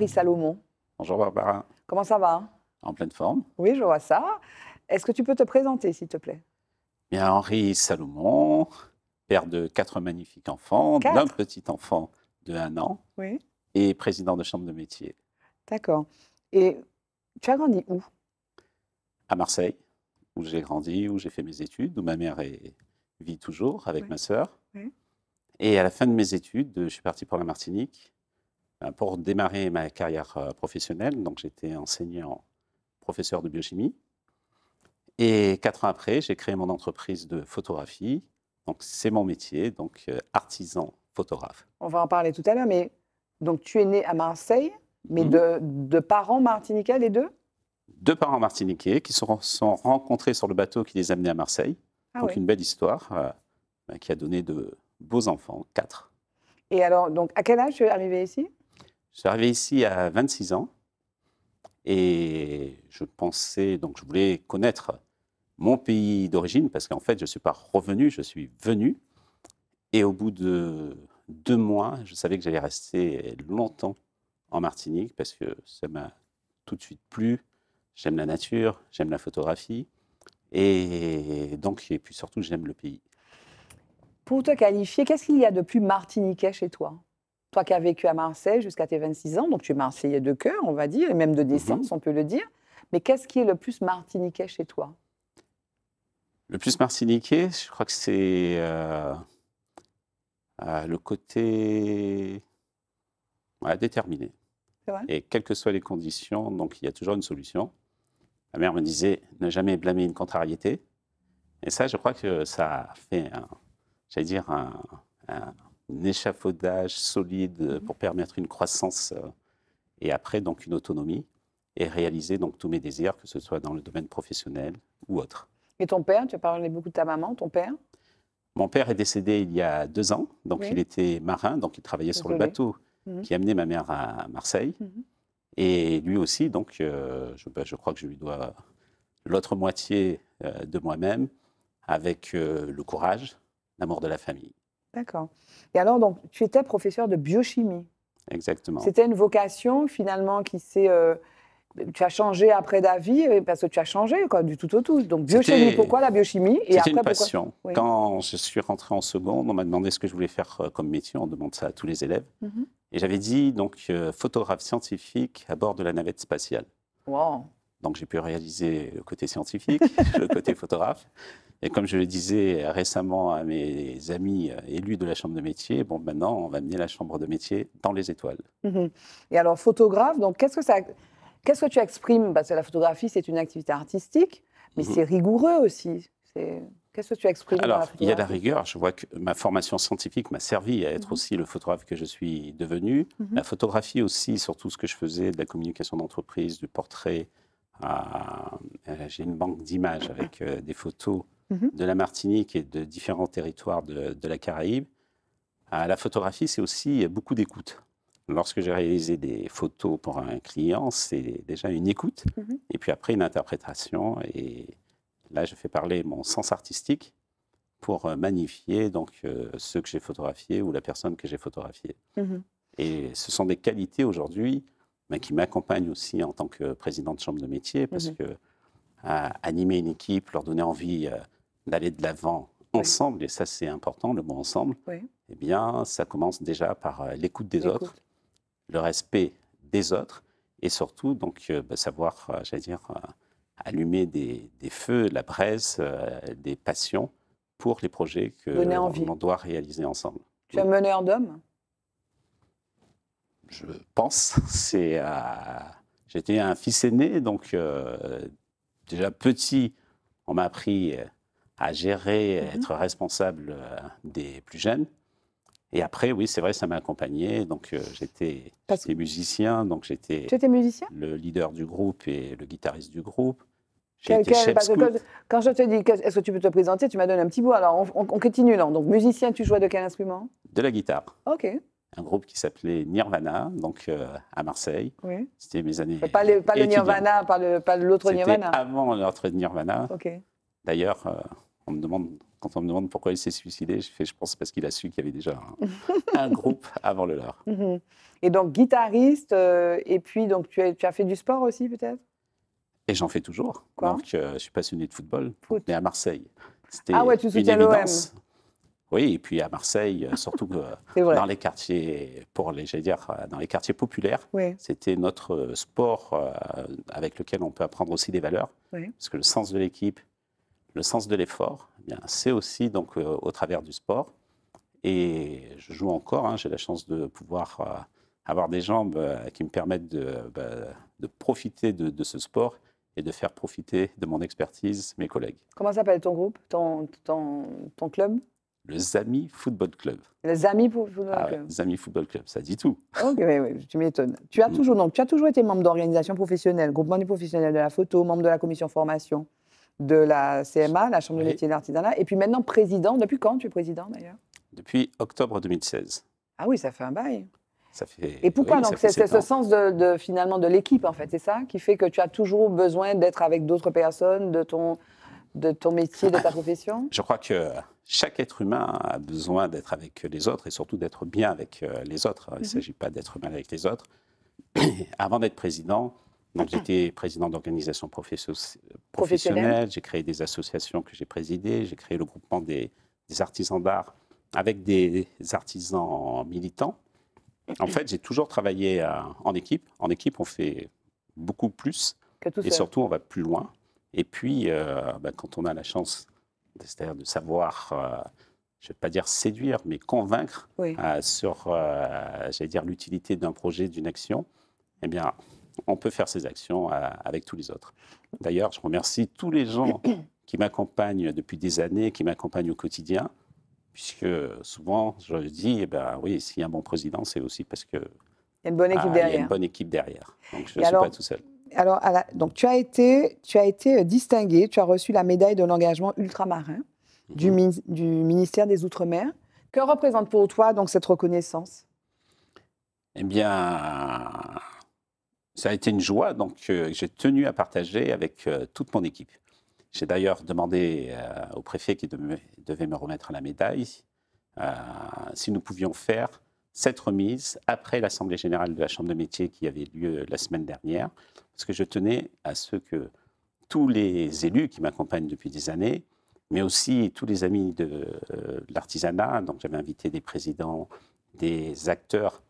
Henri Salomon. Bonjour Barbara. Comment ça va En pleine forme. Oui, je vois ça. Est-ce que tu peux te présenter, s'il te plaît Bien, Henri Salomon, père de quatre magnifiques enfants, d'un petit enfant de un an et président de chambre de métier. D'accord. Et tu as grandi où À Marseille, où j'ai grandi, où j'ai fait mes études, où ma mère est, vit toujours avec ma sœur. Et à la fin de mes études, je suis parti pour la Martinique euh, pour démarrer ma carrière euh, professionnelle. Donc j'étais enseignant, professeur de biochimie. Et quatre ans après, j'ai créé mon entreprise de photographie. Donc c'est mon métier, donc euh, artisan photographe. On va en parler tout à l'heure, mais donc tu es né à Marseille, mais mm-hmm. de, parents martiniquais les deux Deux parents martiniquais qui se sont, rencontrés sur le bateau qui les amenait à Marseille. Ah donc une belle histoire bah, qui a donné de beaux enfants, quatre. Et alors, donc à quel âge tu es arrivé ici je suis arrivé ici à 26 ans et je pensais, donc je voulais connaître mon pays d'origine parce qu'en fait, je ne suis pas revenu, je suis venu. Et au bout de deux mois, je savais que j'allais rester longtemps en Martinique parce que ça m'a tout de suite plu. J'aime la nature, j'aime la photographie et donc, et puis surtout, j'aime le pays. Pour te qualifier, qu'est-ce qu'il y a de plus martiniquais chez toi toi qui as vécu à Marseille jusqu'à tes 26 ans, donc tu es marseillais de cœur, on va dire, et même de naissance, mhm. on peut le dire. Mais qu'est-ce qui est le plus martiniquais chez toi Le plus martiniquais, je crois que c'est euh, euh, le côté déterminé. et quelles que soient les conditions, donc il y a toujours une solution. Ma mère me disait ne jamais blâmer une contrariété. Et ça, je crois que ça fait, j'allais dire, un un échafaudage solide mhm. pour permettre une croissance euh, et après donc une autonomie et réaliser donc tous mes désirs, que ce soit dans le domaine professionnel ou autre. Et ton père, tu as parlé beaucoup de ta maman, ton père Mon père est décédé il y a deux ans, donc il était marin, donc il travaillait sur le bateau mhm. qui amenait ma mère à Marseille. Mhm. Et lui aussi, donc euh, bah, je, crois que je lui dois l'autre moitié euh, de moi-même avec le courage, l'amour de la famille. D'accord. Et alors, donc, tu étais professeur de biochimie. Exactement. C'était une vocation, finalement, qui s'est. Euh, tu as changé après d'avis parce que tu as changé quoi, du tout au tout. Donc, biochimie, pourquoi la biochimie C'était une passion. Quand je suis rentré en seconde, on m'a demandé ce que je voulais faire euh, comme métier. On demande ça à tous les élèves. Mm-hmm. Et j'avais dit, donc, euh, photographe scientifique à bord de la navette spatiale. Wow. Donc, j'ai pu réaliser le côté scientifique, le côté photographe. Et comme je le disais récemment à mes amis élus de la Chambre de métier, bon, maintenant, on va mener la Chambre de métier dans les étoiles. Mhm. Et alors, photographe, donc, qu'est-ce que ça. Qu'est-ce que tu exprimes Parce bah, que la photographie, c'est une activité artistique, mais mhm. c'est rigoureux aussi. Qu'est-ce que tu exprimes Alors, il y a la rigueur. Je vois que ma formation scientifique m'a servi à être mhm. aussi le photographe que je suis devenu. La photographie aussi, surtout ce que je faisais, de la communication d'entreprise, du portrait. Ah, euh, j'ai une banque d'images avec euh, des photos Mmh de la Martinique et de différents territoires de, la Caraïbe, à ah, la photographie, c'est aussi beaucoup d'écoute. Lorsque j'ai réalisé des photos pour un client, c'est déjà une écoute, mmh et puis après une interprétation. Et là, je fais parler mon sens artistique pour euh, magnifier donc euh, ceux que j'ai photographiés ou la personne que j'ai photographiée. Mmh et ce sont des qualités aujourd'hui qui m'accompagnent aussi en tant que président de chambre de métier parce que animer une équipe, leur donner envie euh, d'aller de l'avant ensemble, et ça c'est important, le mot ensemble, eh bien ça commence déjà par euh, l'écoute des autres, le respect des autres, et surtout donc euh, bah, savoir, euh, j'allais dire, allumer des, feux, la braise, des passions pour les projets que l'on doit réaliser ensemble. Tu es un meneur d'hommes Je pense. C'est, j'étais un fils aîné, donc déjà petit, on m'a appris à gérer, mhm. être responsable euh, des plus jeunes. Et après, oui, c'est vrai, ça m'a accompagné. Donc, euh, j'étais musicien. Donc, j'étais le leader du groupe et le guitariste du groupe. quand, je te dis, est-ce que tu peux te présenter Tu m'as donné un petit bout. Alors, on, continue là. Donc, musicien, tu jouais de quel instrument De la guitare. OK. Un groupe qui s'appelait Nirvana, donc euh, à Marseille. Oui. C'était mes années. Pas, pas le Nirvana, pas l'autre Nirvana. Avant l'autre Nirvana. OK. D'ailleurs quand on me demande pourquoi il s'est suicidé, je fais, je pense parce qu'il a su qu'il y avait déjà un, groupe avant le leur. Mhm. Et donc guitariste, euh, et puis donc tu as, tu as fait du sport aussi peut-être Et j'en fais toujours. donc euh, je suis passionné de football. mais à Marseille. ah ouais, tu soutiens l'OM Oui, et puis à Marseille, euh, surtout dans les quartiers, pour les, dire, dans les quartiers populaires, c'était notre sport avec lequel on peut apprendre aussi des valeurs, parce que le sens de l'équipe, le sens de l'effort, eh bien c'est aussi donc euh, au travers du sport. Et je joue encore, hein, j'ai la chance de pouvoir euh, avoir des jambes euh, qui me permettent de, bah, profiter de, ce sport et de faire profiter de mon expertise mes collègues. Comment s'appelle ton groupe, ton, ton, club le Zami Football Club. Le Zami Football ah Club. Zami Football Club, ça dit tout. Ok, oui, oui, tu m'étonnes. Tu as mm. toujours tu as toujours été membre d'organisations professionnelles, groupement du professionnel de la photo, membre de la commission formation de la CMA, la Chambre de métiers et et puis maintenant président. Depuis quand tu es président d'ailleurs Depuis octobre 2016. Ah oui, ça fait un bail. Ça fait, et pourquoi donc C'est ce sens de, finalement de l'équipe en fait, c'est ça qui fait que tu as toujours besoin d'être avec d'autres personnes, de ton, de ton métier, de ta ah, profession Je crois que chaque être humain a besoin d'être avec les autres et surtout d'être bien avec euh, les autres. Il ne mhm. s'agit pas d'être mal avec les autres. Avant d'être président, donc ah. j'étais président d'organisations professionnelles, j'ai créé des associations que j'ai présidées, j'ai créé le groupement des, artisans d'art avec des artisans militants. En fait, j'ai toujours travaillé euh, en équipe. En équipe, on fait beaucoup plus et surtout on va plus loin. Et puis, euh, ben, quand on a la chance, de savoir, euh, je ne vais pas dire séduire, mais convaincre sur, j'allais dire, l'utilité d'un projet, d'une action, eh bien, on peut faire ces actions euh, avec tous les autres. D'ailleurs, je remercie tous les gens qui m'accompagnent depuis des années, qui m'accompagnent au quotidien, puisque souvent, je dis, eh ben oui, s'il y a un bon président, c'est aussi parce que... Il y a une bonne ah, équipe derrière. je ne suis pas tout seul. Alors, donc, tu as, été, tu as été euh, distingué, tu as reçu la médaille de l'engagement ultramarin du, mhm. du ministère des Outre-mer. Que représente pour toi donc cette reconnaissance Eh bien, ça a été une joie, donc euh, j'ai tenu à partager avec euh, toute mon équipe. J'ai d'ailleurs demandé euh, au préfet qui devait me remettre la médaille si nous pouvions faire cette remise après l'Assemblée générale de la Chambre de métiers qui avait lieu la semaine dernière, parce que je tenais à ce que tous les élus qui m'accompagnent depuis des années, mais aussi tous les amis de, l'artisanat, donc j'avais invité des présidents, des acteurs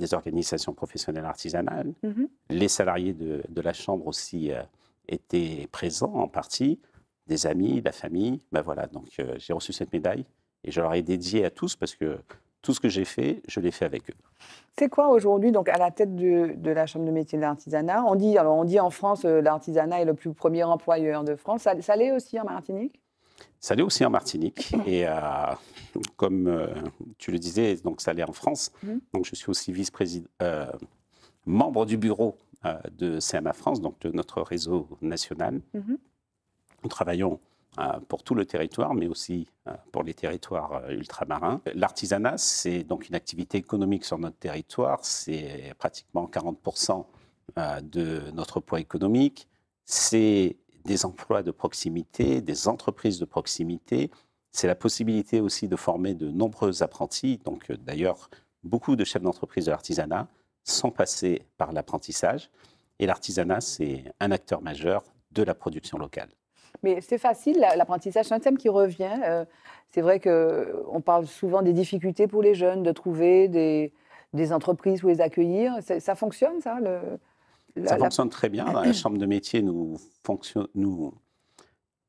des organisations professionnelles artisanales, mm-hmm. Les salariés de, la Chambre aussi euh, étaient présents en partie, des amis, de la famille. Ben voilà, donc euh, j'ai reçu cette médaille et je leur ai dédié à tous parce que tout ce que j'ai fait, je l'ai fait avec eux. C'est quoi aujourd'hui, donc à la tête de, la Chambre de métier de l'artisanat on dit, on dit en France, que euh, l'artisanat est le plus premier employeur de France. Ça, l'est aussi en Martinique ça l'est aussi en Martinique. Et comme tu le disais, donc ça l'est en France. Mmh. Donc je suis aussi vice-président, membre du bureau euh, de CMA France, donc de notre réseau national. Mhm. Nous travaillons euh, pour tout le territoire, mais aussi euh, pour les territoires ultramarins. L'artisanat, c'est donc une activité économique sur notre territoire, c'est pratiquement 40% de notre poids économique, c'est des emplois de proximité, des entreprises de proximité, c'est la possibilité aussi de former de nombreux apprentis, donc d'ailleurs beaucoup de chefs d'entreprise de l'artisanat sans passer par l'apprentissage. Et l'artisanat, c'est un acteur majeur de la production locale. Mais c'est facile, l'apprentissage, c'est un thème qui revient. Euh, c'est vrai qu'on parle souvent des difficultés pour les jeunes de trouver des, entreprises où les accueillir. Ça fonctionne, ça le, Ça fonctionne très bien. la chambre de métier, nous, fonctionne.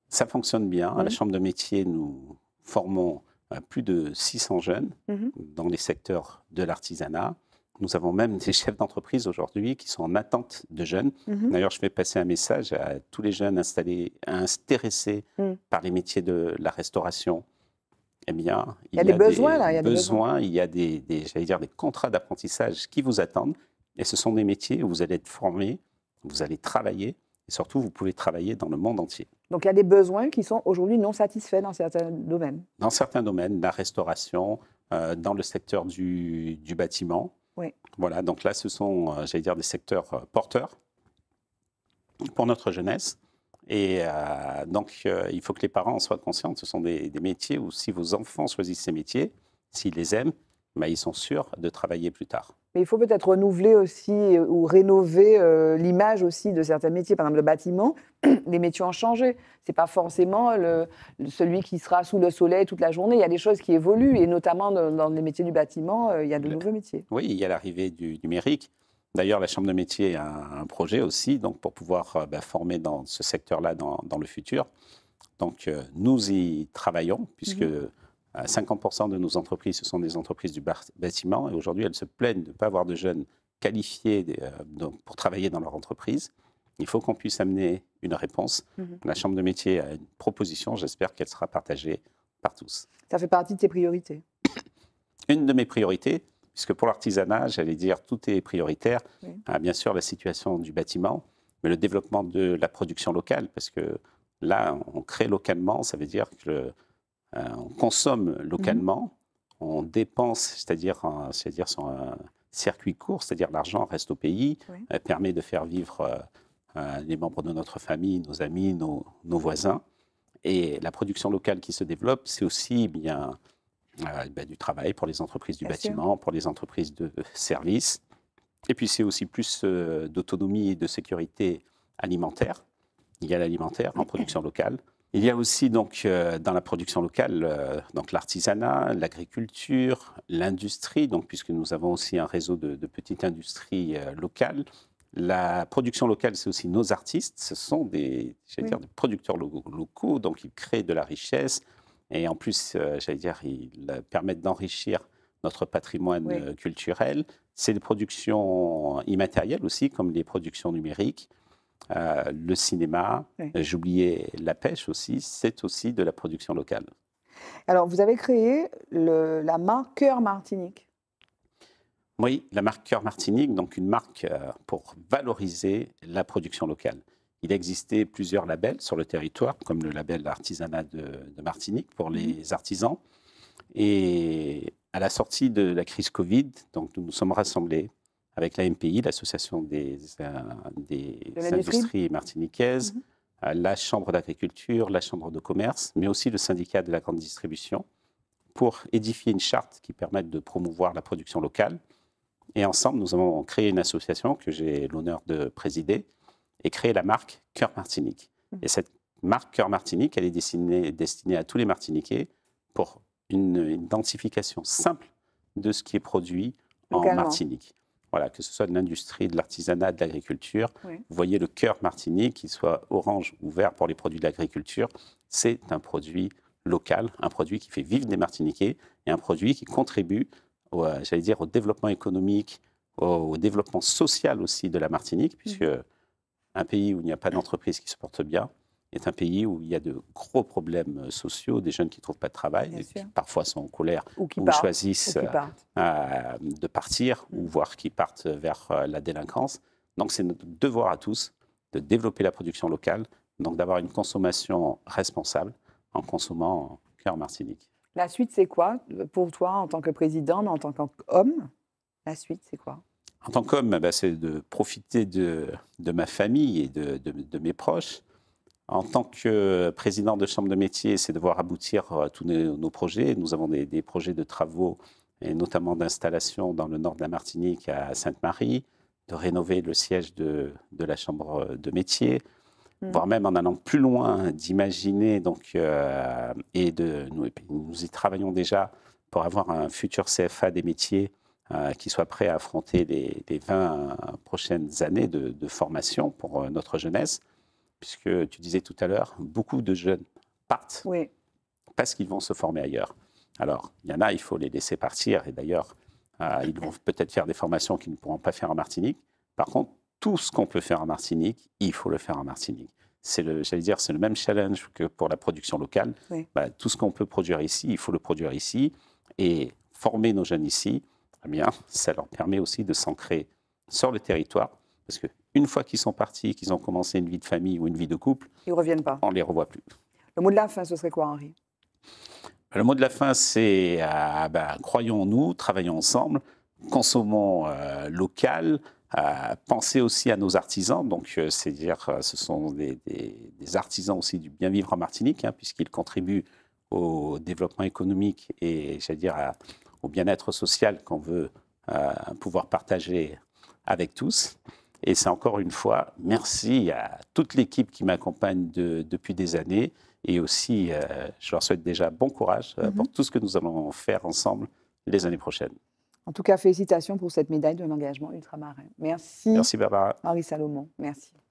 ça fonctionne bien. À la mhm. chambre de métier, nous formons euh, plus de 600 jeunes mhm. dans les secteurs de l'artisanat. Nous avons même des chefs d'entreprise aujourd'hui qui sont en attente de jeunes. Mhm. D'ailleurs, je vais passer un message à tous les jeunes intéressés mm. par les métiers de la restauration. Eh bien, il y a, des, besoins, Il y a des il a des, dire, des contrats d'apprentissage qui vous attendent. Et ce sont des métiers où vous allez être formé, vous allez travailler, et surtout, vous pouvez travailler dans le monde entier. Donc, il y a des besoins qui sont aujourd'hui non satisfaits dans certains domaines. Dans certains domaines, la restauration, euh, dans le secteur du, du bâtiment, voilà, donc là, ce sont, euh, j'allais dire, des secteurs euh, porteurs pour notre jeunesse. Et euh, donc, il faut que les parents soient conscients. Ce sont des, métiers où si vos enfants choisissent ces métiers, s'ils les aiment, bah, ils sont sûrs de travailler plus tard mais il faut peut-être renouveler aussi euh, ou rénover euh, l'image aussi de certains métiers. Par exemple, le bâtiment, les métiers ont changé. C'est pas forcément le, celui qui sera sous le soleil toute la journée. Il y a des choses qui évoluent et notamment dans, les métiers du bâtiment, euh, il y a de nouveaux métiers. Oui, il y a l'arrivée du numérique. D'ailleurs, la Chambre de métiers a un, projet aussi donc pour pouvoir bah, former dans ce secteur-là dans, le futur. Donc, nous y travaillons puisque. Mm-hmm. 50% euh, de nos entreprises, ce sont des entreprises du bâtiment, et aujourd'hui, elles se plaignent de ne pas avoir de jeunes qualifiés euh, pour travailler dans leur entreprise. Il faut qu'on puisse amener une réponse. Mhm. La Chambre de métier a une proposition, j'espère qu'elle sera partagée par tous. Ça fait partie de tes priorités Une de mes priorités, puisque pour l'artisanat, j'allais dire, tout est prioritaire. Ah, bien sûr, la situation du bâtiment, mais le développement de la production locale, parce que là, on crée localement, ça veut dire que euh, on consomme localement, on dépense, c'est-à-dire, euh, c'est-à-dire sur un circuit court, c'est-à-dire l'argent reste au pays, euh, permet de faire vivre les membres de notre famille, nos amis, nos, voisins. Et la production locale qui se développe, c'est aussi bien bah, du travail pour les entreprises du bâtiment, pour les entreprises de services. Et puis c'est aussi plus d'autonomie et de sécurité alimentaire. Il y a l'alimentaire en production locale. Il y a aussi donc euh, dans la production locale euh, donc l'artisanat, l'agriculture, l'industrie donc puisque nous avons aussi un réseau de, petites industries euh, locales. La production locale, c'est aussi nos artistes. Ce sont des, producteurs locaux, donc ils créent de la richesse et en plus, j'allais dire, ils permettent d'enrichir notre patrimoine culturel. C'est des productions immatérielles aussi, comme les productions numériques. Euh, le cinéma, euh, j'oubliais la pêche aussi, c'est aussi de la production locale. Alors, vous avez créé la marqueur Martinique. Oui, la marqueur Martinique, donc une marque euh, pour valoriser la production locale. Il existait plusieurs labels sur le territoire, comme le label artisanat de, de Martinique pour mhm. les artisans. Et à la sortie de la crise Covid, donc nous nous sommes rassemblés avec la MPI, l'Association des, euh, industries martiniquaises, mhm. euh, la Chambre d'agriculture, la Chambre de commerce, mais aussi le syndicat de la grande distribution, pour édifier une charte qui permette de promouvoir la production locale. Et ensemble, nous avons créé une association que j'ai l'honneur de présider et créé la marque Cœur Martinique. Mhm. Et cette marque Cœur Martinique, elle est destinée, à tous les Martiniquais pour une identification simple de ce qui est produit en Martinique. Voilà, que ce soit de l'industrie, de l'artisanat, de l'agriculture. Vous voyez le cœur Martinique, qu'il soit orange ou vert pour les produits de l'agriculture, c'est un produit local, un produit qui fait vivre des Martiniquais et un produit qui contribue, euh, j'allais dire, au développement économique, au, développement social aussi de la Martinique, mmh. puisque un pays où il n'y a pas d'entreprise qui se porte bien, est un pays où il y a de gros problèmes euh, sociaux, des jeunes qui ne trouvent pas de travail, et qui parfois sont en colère, ou, qui choisissent euh, euh, de partir, ou mm. voire qui partent vers la délinquance. Donc c'est notre devoir à tous de développer la production locale, donc d'avoir une consommation responsable en consommant cœur Martinique. La suite, c'est quoi pour toi en tant que président, mais en tant qu'homme La suite, c'est quoi En tant qu'homme, eh ben, c'est de profiter de, ma famille et de mes proches en tant que euh, président de chambre de métier, c'est de voir aboutir euh, tous nos, projets. Nous avons des, projets de travaux et notamment d'installation dans le nord de la Martinique à Sainte-Marie, de rénover le siège de, la chambre euh, de métier, mm. voire même en allant plus loin, hein, d'imaginer donc et de nous, y travaillons déjà pour avoir un futur CFA des métiers qui soit prêt à affronter les, 20 prochaines années de formation pour notre jeunesse puisque tu disais tout à l'heure, beaucoup de jeunes partent parce qu'ils vont se former ailleurs. Alors, il y en a, il faut les laisser partir, et d'ailleurs, euh, ils vont peut-être faire des formations qu'ils ne pourront pas faire en Martinique. Par contre, tout ce qu'on peut faire en Martinique, il faut le faire en Martinique. C'est le, j'allais dire, c'est le même challenge que pour la production locale. Bah, tout ce qu'on peut produire ici, il faut le produire ici, et former nos jeunes ici, eh bien, ça leur permet aussi de s'ancrer sur le territoire, parce que une fois qu'ils sont partis, qu'ils ont commencé une vie de famille ou une vie de couple, ils reviennent pas. On les revoit plus. Le mot de la fin, ce serait quoi, Henri Le mot de la fin, c'est ah, ben, croyons nous, travaillons ensemble, consommons euh, local. Euh, pensez aussi à nos artisans, donc euh, c'est-à-dire ce sont des, artisans aussi du bien vivre en Martinique, hein, puisqu'ils contribuent au développement économique et dire au bien-être social qu'on veut pouvoir partager avec tous. Et c'est encore une fois, merci à toute l'équipe qui m'accompagne depuis des années. Et aussi, euh, je leur souhaite déjà bon courage euh, pour mhm. tout ce que nous allons faire ensemble les années prochaines. En tout cas, félicitations pour cette médaille de l'engagement ultramarin. Merci. Merci Barbara. Marie Salomon, merci.